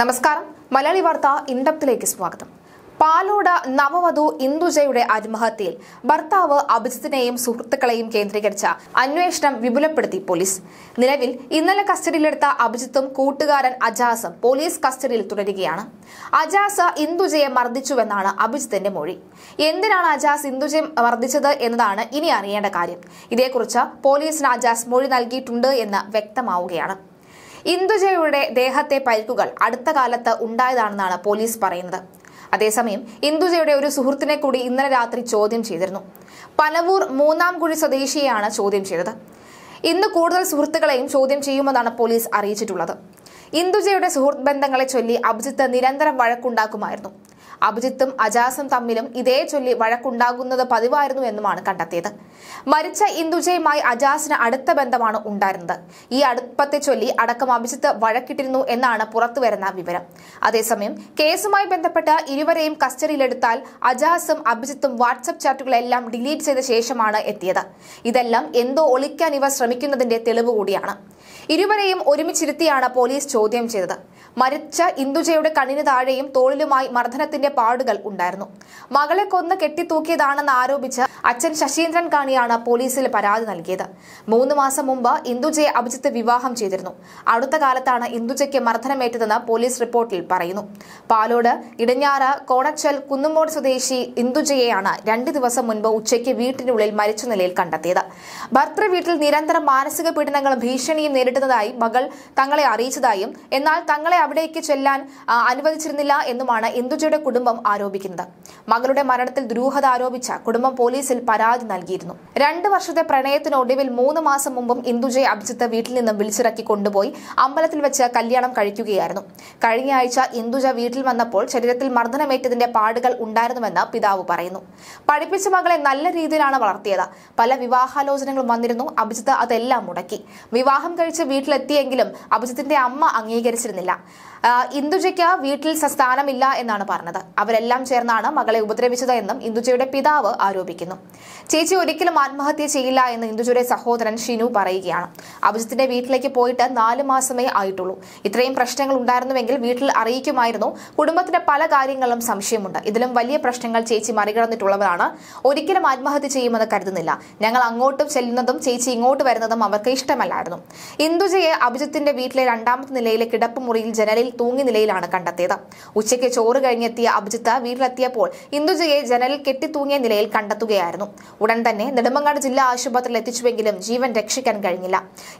നമസ്കാരം മലയാളി വാർത്ത ഇൻഡപ്തിലേക്ക് സ്വാഗതം പാലോട് നവവധു ഇന്ദുജയുടെ ആത്മഹത്യയിൽ ഭർത്താവ് അഭിജിത്തിനെയും സുഹൃത്തുക്കളെയും കേന്ദ്രീകരിച്ച അന്വേഷണം വിപുലപ്പെടുത്തി പോലീസ് നിലവിൽ ഇന്നലെ കസ്റ്റഡിയിലെടുത്ത അഭിജിത്തും കൂട്ടുകാരൻ അജാസും പോലീസ് കസ്റ്റഡിയിൽ തുടരുകയാണ് അജാസ് ഇന്ദുജയെ മർദ്ദിച്ചുവെന്നാണ് അഭിജിത്തിന്റെ മൊഴി എന്തിനാണ് അജാസ് ഇന്ദുജയെ മർദ്ദിച്ചത് എന്നതാണ് ഇനി അറിയേണ്ട കാര്യം ഇതേക്കുറിച്ച് പോലീസിന് അജാസ് മൊഴി നൽകിയിട്ടുണ്ട് എന്ന് വ്യക്തമാവുകയാണ് ഇന്ദുജയുടെ ദേഹത്തെ പരിക്കുകൾ അടുത്ത കാലത്ത് ഉണ്ടായതാണെന്നാണ് പോലീസ് പറയുന്നത് അതേസമയം ഇന്ദുജയുടെ ഒരു സുഹൃത്തിനെ കൂടി ഇന്നലെ രാത്രി ചോദ്യം ചെയ്തിരുന്നു പനവൂർ മൂന്നാം കുഴി സ്വദേശിയെയാണ് ചോദ്യം ചെയ്തത് ഇന്ന് കൂടുതൽ സുഹൃത്തുക്കളെയും ചോദ്യം ചെയ്യുമെന്നാണ് പോലീസ് അറിയിച്ചിട്ടുള്ളത് ഇന്ദുജയുടെ സുഹൃത്ത് ബന്ധങ്ങളെ ചൊല്ലി അഭിജിത്ത് നിരന്തരം വഴക്കുണ്ടാക്കുമായിരുന്നു അഭിജിത്തും അജാസും തമ്മിലും ഇതേ ചൊല്ലി വഴക്കുണ്ടാകുന്നത് പതിവായിരുന്നു എന്നുമാണ് കണ്ടെത്തിയത് മരിച്ച ഇന്ദുജയുമായി അജാസിന് അടുത്ത ബന്ധമാണ് ഉണ്ടായിരുന്നത് ഈ അടുപ്പത്തെ ചൊല്ലി അടക്കം അഭിജിത്ത് വഴക്കിട്ടിരുന്നു എന്നാണ് പുറത്തുവരുന്ന വിവരം അതേസമയം കേസുമായി ബന്ധപ്പെട്ട് ഇരുവരെയും കസ്റ്റഡിയിലെടുത്താൽ അജാസും അഭിജിത്തും വാട്സപ്പ് ചാറ്റുകളെല്ലാം ഡിലീറ്റ് ചെയ്ത ശേഷമാണ് എത്തിയത് ഇതെല്ലാം എന്തോ ഒളിക്കാൻ ഇവ ശ്രമിക്കുന്നതിന്റെ തെളിവ് കൂടിയാണ് ഇരുവരെയും ഒരുമിച്ചിരുത്തിയാണ് പോലീസ് ചോദ്യം ചെയ്തത് മരിച്ച ഇന്ദുജയുടെ കണ്ണിന് താഴെയും തോളിലുമായി മർദ്ദനത്തിന്റെ പാടുകൾ ഉണ്ടായിരുന്നു മകളെ കൊന്ന് കെട്ടിത്തൂക്കിയതാണെന്ന് ആരോപിച്ച് അച്ഛൻ ശശീന്ദ്രൻ കാണിയാണ് പോലീസിൽ പരാതി നൽകിയത് മൂന്ന് മാസം മുമ്പ് ഇന്ദുജയെ അഭിജിത്ത് വിവാഹം ചെയ്തിരുന്നു അടുത്ത കാലത്താണ് ഇന്ദുജയ്ക്ക് മർദ്ദനമേറ്റതെന്ന് പോലീസ് റിപ്പോർട്ടിൽ പറയുന്നു പാലോട് ഇടഞ്ഞാറ് കോണച്ചൽ കുന്നുമോട് സ്വദേശി ഇന്ദുജയെയാണ് രണ്ട് ദിവസം മുൻപ് ഉച്ചയ്ക്ക് വീട്ടിനുള്ളിൽ മരിച്ച നിലയിൽ കണ്ടെത്തിയത് ഭർത്തൃ വീട്ടിൽ നിരന്തരം മാനസിക പീഡനങ്ങളും ഭീഷണിയും നേരിടുന്നതായി മകൾ തങ്ങളെ അറിയിച്ചതായും എന്നാൽ തങ്ങളെ അവിടേക്ക് ചെല്ലാൻ അനുവദിച്ചിരുന്നില്ല എന്നുമാണ് ഇന്ദുജയുടെ കുടുംബം കുടുംബം ആരോപിക്കുന്നത് മകളുടെ മരണത്തിൽ ദുരൂഹത ആരോപിച്ച കുടുംബം പോലീസിൽ പരാതി നൽകിയിരുന്നു രണ്ട് വർഷത്തെ പ്രണയത്തിനൊടുവിൽ മൂന്ന് മാസം മുമ്പും ഇന്ദുജയെ അഭിജിത്ത് വീട്ടിൽ നിന്നും വിളിച്ചിറക്കി കൊണ്ടുപോയി അമ്പലത്തിൽ വെച്ച് കല്യാണം കഴിക്കുകയായിരുന്നു കഴിഞ്ഞ ആഴ്ച ഇന്ദുജ വീട്ടിൽ വന്നപ്പോൾ ശരീരത്തിൽ മർദ്ദനമേറ്റതിന്റെ പാടുകൾ ഉണ്ടായിരുന്നുവെന്ന് പിതാവ് പറയുന്നു പഠിപ്പിച്ച മകളെ നല്ല രീതിയിലാണ് വളർത്തിയത് പല വിവാഹാലോചനകളും വന്നിരുന്നു അഭിജിത്ത് അതെല്ലാം മുടക്കി വിവാഹം കഴിച്ച് വീട്ടിലെത്തിയെങ്കിലും അഭിജിത്തിന്റെ അമ്മ അംഗീകരിച്ചിരുന്നില്ല ഇന്ദുജയ്ക്ക് വീട്ടിൽ സ്ഥാനമില്ല എന്നാണ് പറഞ്ഞത് അവരെല്ലാം ചേർന്നാണ് മകളെ ഉപദ്രവിച്ചത് എന്നും ഇന്ദുജയുടെ പിതാവ് ആരോപിക്കുന്നു ചേച്ചി ഒരിക്കലും ആത്മഹത്യ ചെയ്യില്ല എന്ന് ഇന്ദുജയുടെ സഹോദരൻ ഷിനു പറയുകയാണ് അഭിജിത്തിന്റെ വീട്ടിലേക്ക് പോയിട്ട് നാല് മാസമേ ആയിട്ടുള്ളൂ ഇത്രയും പ്രശ്നങ്ങൾ ഉണ്ടായിരുന്നുവെങ്കിൽ വീട്ടിൽ അറിയിക്കുമായിരുന്നു കുടുംബത്തിന്റെ പല കാര്യങ്ങളും സംശയമുണ്ട് ഇതിലും വലിയ പ്രശ്നങ്ങൾ ചേച്ചി മറികടന്നിട്ടുള്ളവരാണ് ഒരിക്കലും ആത്മഹത്യ ചെയ്യുമെന്ന് കരുതുന്നില്ല ഞങ്ങൾ അങ്ങോട്ടും ചെല്ലുന്നതും ചേച്ചി ഇങ്ങോട്ട് വരുന്നതും അവർക്ക് ഇഷ്ടമല്ലായിരുന്നു ഇന്ദുജയെ അഭിജിത്തിന്റെ വീട്ടിലെ രണ്ടാമത്തെ നിലയിലെ കിടപ്പ് മുറിയിൽ ജനലിൽ തൂങ്ങി നിലയിലാണ് കണ്ടെത്തിയത് ഉച്ചയ്ക്ക് ചോറ് കഴിഞ്ഞെത്തിയ അഭിജിത്ത് വീട്ടിലെത്തിയപ്പോൾ ഇന്ദുജയെ ജനലിൽ കെട്ടിത്തൂങ്ങിയ നിലയിൽ കണ്ടെത്തുകയായിരുന്നു ഉടൻ തന്നെ നെടുമങ്ങാട് ജില്ലാ ആശുപത്രിയിൽ എത്തിച്ചുവെങ്കിലും ജീവൻ രക്ഷിക്കാൻ കഴിഞ്ഞില്ല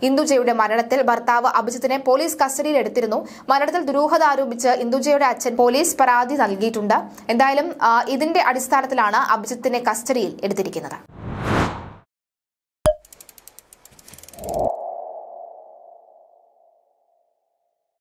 ഇന്ദുജയുടെ മരണത്തിൽ ഭർത്താവ് അഭിജിത്തിനെ പോലീസ് കസ്റ്റഡിയിൽ എടുത്തിരുന്നു മരണത്തിൽ ദുരൂഹത ആരോപിച്ച് ഇന്ദുജയുടെ അച്ഛൻ പോലീസ് പരാതി നൽകിയിട്ടുണ്ട് എന്തായാലും ഇതിന്റെ അടിസ്ഥാനത്തിലാണ് അഭിജിത്തിനെ കസ്റ്റഡിയിൽ എടുത്തിരിക്കുന്നത്